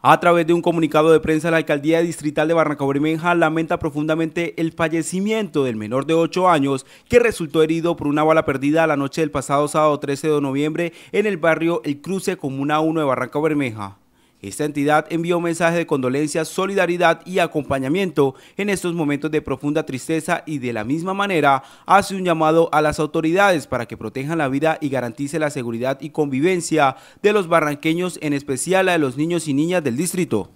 A través de un comunicado de prensa, la alcaldía distrital de Barrancabermeja lamenta profundamente el fallecimiento del menor de 8 años que resultó herido por una bala perdida la noche del pasado sábado 13 de noviembre en el barrio El Cruce, Comuna 1 de Barrancabermeja. Esta entidad envió mensajes de condolencia, solidaridad y acompañamiento en estos momentos de profunda tristeza y de la misma manera hace un llamado a las autoridades para que protejan la vida y garantice la seguridad y convivencia de los barranqueños, en especial a de los niños y niñas del distrito.